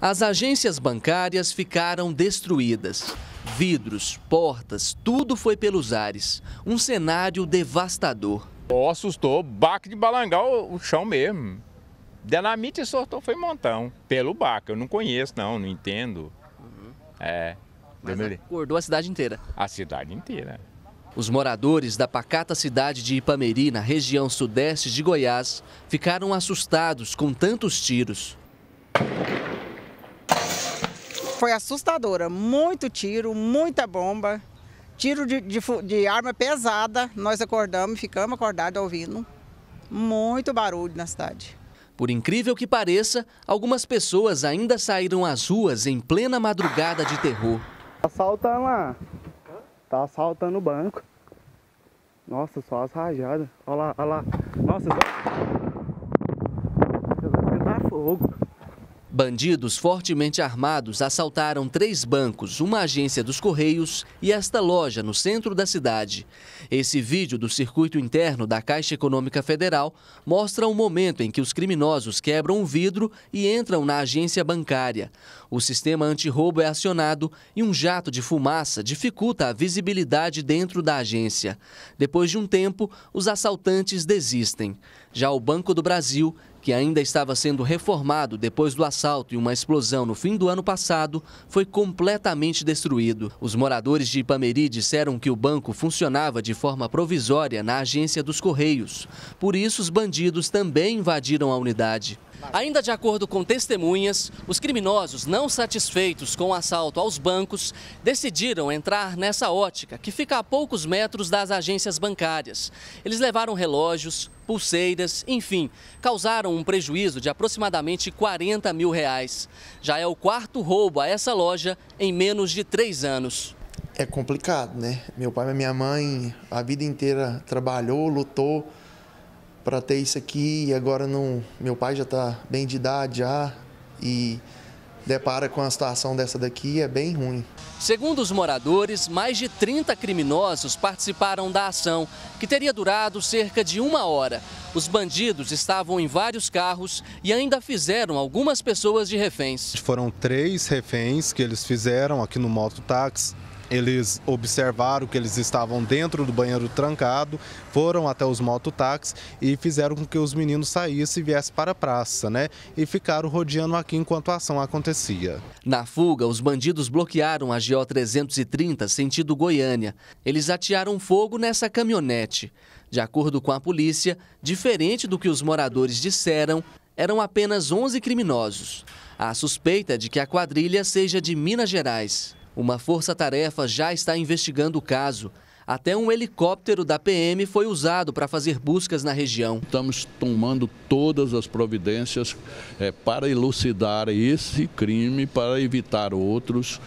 As agências bancárias ficaram destruídas. Vidros, portas, tudo foi pelos ares. Um cenário devastador. Oh, assustou, baque de balangar o chão mesmo. Delamite soltou foi montão, pelo baque. Eu não conheço, não, não entendo. Uhum. É. Mas acordou a cidade inteira? A cidade inteira. Os moradores da pacata cidade de Ipameri, na região sudeste de Goiás, ficaram assustados com tantos tiros foi assustadora. Muito tiro, muita bomba, tiro de, de, de arma pesada. Nós acordamos, ficamos acordados ouvindo. Muito barulho na cidade. Por incrível que pareça, algumas pessoas ainda saíram às ruas em plena madrugada de terror. Tá assaltando lá. Tá assaltando o banco. Nossa, só as rajadas. Olha lá, olha lá. Nossa, só... Bandidos fortemente armados assaltaram três bancos, uma agência dos Correios e esta loja no centro da cidade. Esse vídeo do circuito interno da Caixa Econômica Federal mostra o um momento em que os criminosos quebram o um vidro e entram na agência bancária. O sistema antirroubo é acionado e um jato de fumaça dificulta a visibilidade dentro da agência. Depois de um tempo, os assaltantes desistem. Já o Banco do Brasil que ainda estava sendo reformado depois do assalto e uma explosão no fim do ano passado, foi completamente destruído. Os moradores de Ipameri disseram que o banco funcionava de forma provisória na agência dos Correios. Por isso, os bandidos também invadiram a unidade. Ainda de acordo com testemunhas, os criminosos, não satisfeitos com o assalto aos bancos, decidiram entrar nessa ótica, que fica a poucos metros das agências bancárias. Eles levaram relógios, pulseiras, enfim, causaram um prejuízo de aproximadamente 40 mil reais. Já é o quarto roubo a essa loja em menos de três anos. É complicado, né? Meu pai e minha mãe a vida inteira trabalhou, lutou para ter isso aqui e agora não. Meu pai já está bem de idade já e depara com a situação dessa daqui é bem ruim. Segundo os moradores, mais de 30 criminosos participaram da ação, que teria durado cerca de uma hora. Os bandidos estavam em vários carros e ainda fizeram algumas pessoas de reféns. Foram três reféns que eles fizeram aqui no mototáxi. Eles observaram que eles estavam dentro do banheiro trancado, foram até os mototáxis e fizeram com que os meninos saíssem e viessem para a praça, né? E ficaram rodeando aqui enquanto a ação acontecia. Na fuga, os bandidos bloquearam a GO 330 sentido Goiânia. Eles atearam fogo nessa caminhonete. De acordo com a polícia, diferente do que os moradores disseram, eram apenas 11 criminosos. A suspeita é de que a quadrilha seja de Minas Gerais. Uma força-tarefa já está investigando o caso. Até um helicóptero da PM foi usado para fazer buscas na região. Estamos tomando todas as providências é, para elucidar esse crime, para evitar outros.